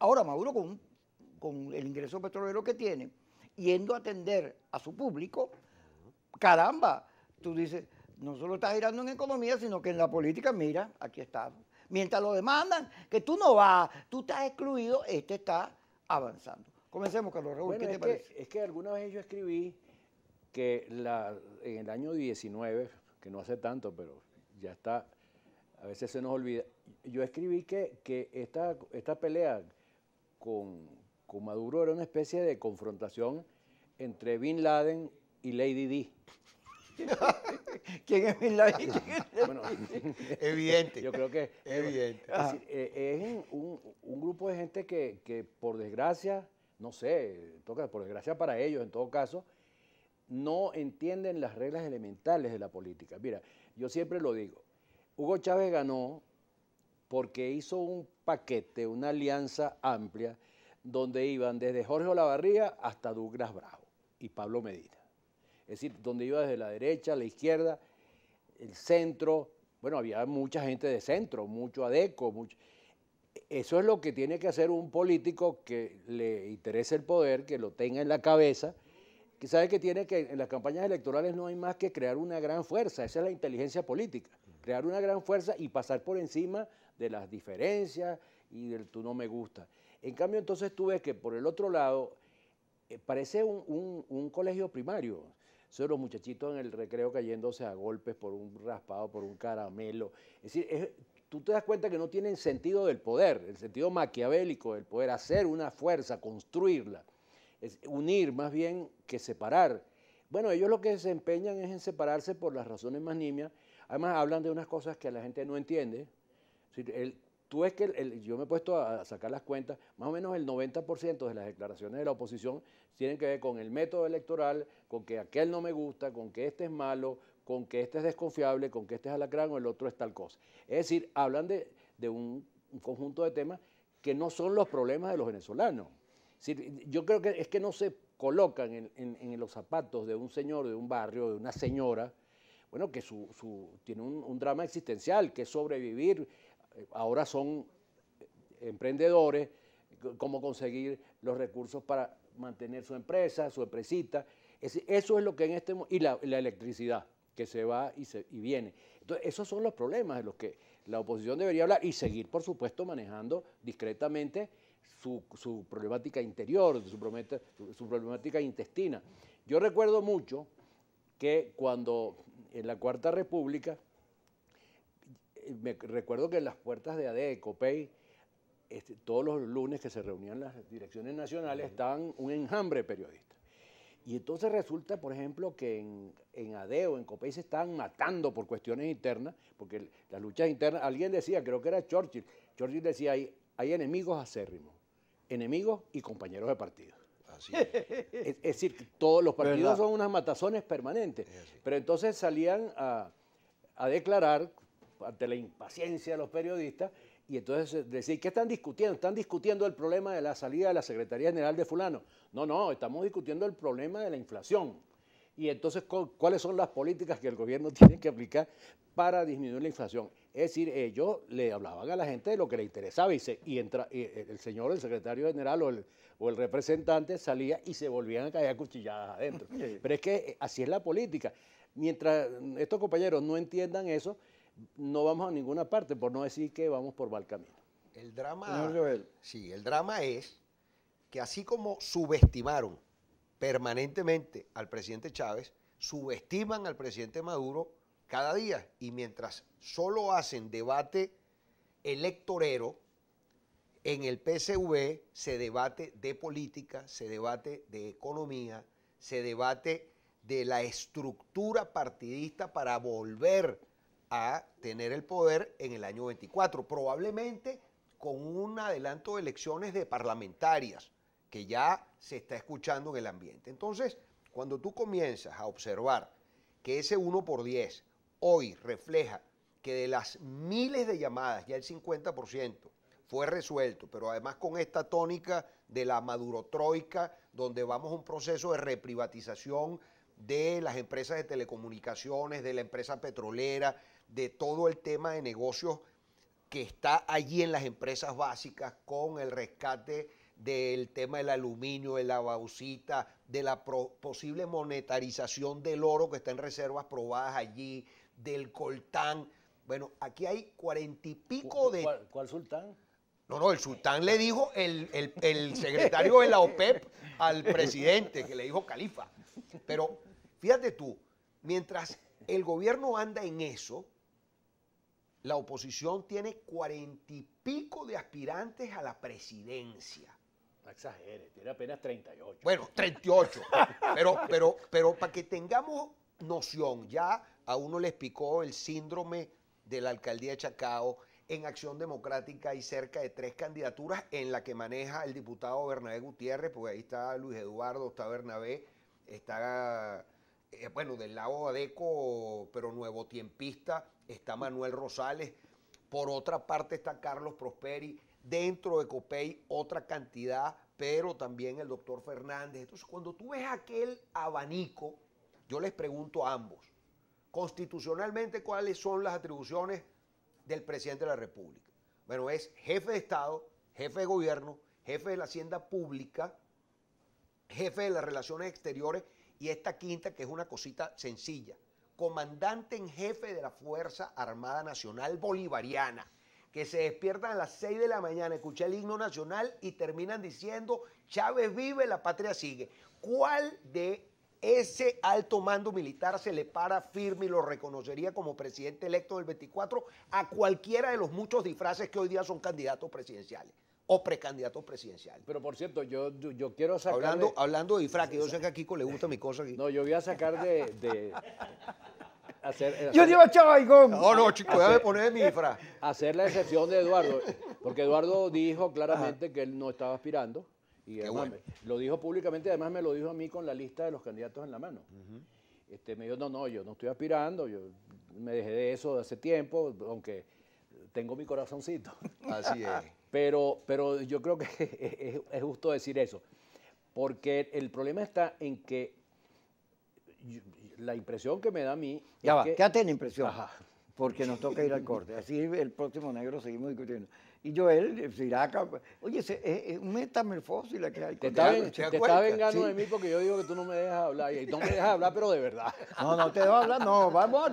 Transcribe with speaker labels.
Speaker 1: Ahora Maduro con, con el ingreso petrolero que tiene, yendo a atender a su público, caramba, tú dices, no solo está girando en economía, sino que en la política, mira, aquí está. Mientras lo demandan, que tú no vas, tú estás excluido, este está avanzando. Comencemos, Carlos Raúl, ¿qué te parece?
Speaker 2: Que, es que alguna vez yo escribí que en el año 19, que no hace tanto, pero ya está, a veces se nos olvida, yo escribí que, que esta, esta pelea con, Maduro era una especie de confrontación entre Bin Laden y Lady Di. ¿Quién es Bin Laden? bueno, evidente. Yo creo que evidente. Es, eh, un, grupo de gente que, que, por desgracia, no sé, por desgracia para ellos en todo caso, no entienden las reglas elementales de la política. Mira, yo siempre lo digo, Hugo Chávez ganó porque hizo un paquete, una alianza amplia, donde iban desde Jorge Olavarría hasta Douglas Bravo y Pablo Medina. Es decir, donde iba desde la derecha, la izquierda, el centro, bueno, había mucha gente de centro, mucho adeco, mucho... Eso es lo que tiene que hacer un político que le interese el poder, que lo tenga en la cabeza, que sabe que tiene que en las campañas electorales no hay más que crear una gran fuerza, esa es la inteligencia política crear una gran fuerza y pasar por encima de las diferencias y del tú no me gusta. En cambio, entonces tú ves que por el otro lado eh, parece un, colegio primario. Son los muchachitos en el recreo cayéndose a golpes por un raspado, por un caramelo. Es decir, tú te das cuenta que no tienen sentido del poder, el sentido maquiavélico del poder, hacer una fuerza, construirla, unir más bien que separar. Bueno, ellos lo que se empeñan es en separarse por las razones más nimias Además, hablan de unas cosas que la gente no entiende. tú es que yo me he puesto a sacar las cuentas, más o menos el 90% de las declaraciones de la oposición tienen que ver con el método electoral, con que aquel no me gusta, con que este es malo, con que este es desconfiable, con que este es alacrán o el otro es tal cosa. Es decir, hablan de, un, conjunto de temas que no son los problemas de los venezolanos. yo creo que es que no se colocan en, en los zapatos de un señor, de un barrio, de una señora, bueno, que su, tiene un, drama existencial, que es sobrevivir. Eh, ahora son eh, emprendedores, cómo conseguir los recursos para mantener su empresa, su empresita. eso es lo que en este momento... y la, electricidad que se va y, se, viene. Entonces, esos son los problemas de los que la oposición debería hablar y seguir, por supuesto, manejando discretamente su, problemática interior, su problemática intestina. Yo recuerdo mucho que cuando en la Cuarta República, eh, me recuerdo que en las puertas de ADE, COPEI, este, todos los lunes que se reunían las direcciones nacionales estaba un enjambre de periodistas. Y entonces resulta, por ejemplo, que en, ADE o en COPEI se estaban matando por cuestiones internas, porque las luchas internas, alguien decía, creo que era Churchill, Churchill decía, hay, hay enemigos acérrimos, enemigos y compañeros de partido es. decir, todos los partidos son unas matazones permanentes. Pero entonces salían a, a declarar ante la impaciencia de los periodistas y entonces eh, decir, ¿qué están discutiendo? Están discutiendo el problema de la salida de la Secretaría General de fulano. No, no, estamos discutiendo el problema de la inflación. Y entonces, ¿cuáles son las políticas que el gobierno tiene que aplicar para disminuir la inflación? Es decir, ellos le hablaban a la gente de lo que le interesaba y, entra, eh, el señor, el secretario general o el, representante salía y se volvían a caer cuchilladas adentro. Pero es que eh, así es la política. Mientras estos compañeros no entiendan eso,
Speaker 1: no vamos a ninguna parte, por no decir que vamos por mal camino. El drama, sí, el drama es que así como subestimaron permanentemente al presidente Chávez, subestiman al presidente Maduro cada día. Y mientras solo hacen debate electorero, en el PSV se debate de política, se debate de economía, se debate de la estructura partidista para volver a tener el poder en el año 24, probablemente con un adelanto de elecciones de parlamentarias que ya se está escuchando en el ambiente. Entonces, cuando tú comienzas a observar que ese 1 por 10 hoy refleja que de las miles de llamadas, ya el 50% fue resuelto, pero además con esta tónica de la maduro-troika, donde vamos a un proceso de reprivatización de las empresas de telecomunicaciones, de la empresa petrolera, de todo el tema de negocios que está allí en las empresas básicas con el rescate del tema del aluminio, de la bauxita, de la posible monetarización del oro que está en reservas probadas allí, del coltán. Bueno, aquí hay cuarenta y pico de... ¿Cuál, sultán? No, no, el sultán le dijo el, secretario de la OPEP e al presidente, que le dijo califa. Pero fíjate tú, mientras el gobierno anda en eso, la oposición tiene cuarenta y pico de aspirantes a la presidencia. No exageres, tiene apenas 38. Bueno, 38. pero, pero, pero para que tengamos noción, ya a uno les picó el síndrome de la alcaldía de Chacao. En Acción Democrática hay cerca de tres candidaturas en la que maneja el diputado Bernabé Gutiérrez, porque ahí está Luis Eduardo, está Bernabé, está, eh, bueno, del lado Adeco, pero nuevo tiempista, está Manuel Rosales. Por otra parte está Carlos Prosperi, dentro de Copey otra cantidad, pero también el doctor Fernández. Entonces, cuando tú ves aquel abanico, yo les pregunto a ambos, constitucionalmente cuáles son las atribuciones del presidente de la República. Bueno, es jefe de Estado, jefe de gobierno, jefe de la Hacienda Pública, jefe de las Relaciones Exteriores y esta quinta que es una cosita sencilla, comandante en jefe de la Fuerza Armada Nacional Bolivariana, que se despiertan a las 6 de la mañana, escucha el himno nacional y terminan diciendo, Chávez vive, la patria sigue. ¿Cuál de ese alto mando militar se le para firme y lo reconocería como presidente electo del 24 a cualquiera de los muchos disfraces que hoy día son candidatos presidenciales o precandidatos presidenciales. Pero por cierto, yo, quiero sacar... Hablando, de... hablando que yo sé que a Kiko le gusta mi cosa. Aquí. No, yo voy a sacar de... Hacer, eh, yo llevo chaval! No, no, chico, hacer, poner mi disfraz.
Speaker 2: Hacer la excepción de Eduardo, porque Eduardo dijo claramente que él no estaba aspirando. Y lo dijo públicamente, además me lo dijo a mí con la lista de los candidatos en la mano. este, me dijo, no, no, yo no estoy aspirando, yo me dejé de eso hace tiempo, aunque tengo mi corazoncito.
Speaker 1: Así es.
Speaker 2: pero, pero yo creo que es, justo decir eso, porque el problema está en que la impresión que me da a mí.
Speaker 1: Ya va, que... quédate en impresión porque nos toca ir al corte. Así el próximo negro seguimos discutiendo. Y yo él eh, irá Oye, es, es eh, eh, un metamorfosis la que hay. Te está, vengando de mí porque yo digo que tú no me dejas hablar. Y no me dejas hablar, pero de verdad. No, no te dejo hablar, no. Vamos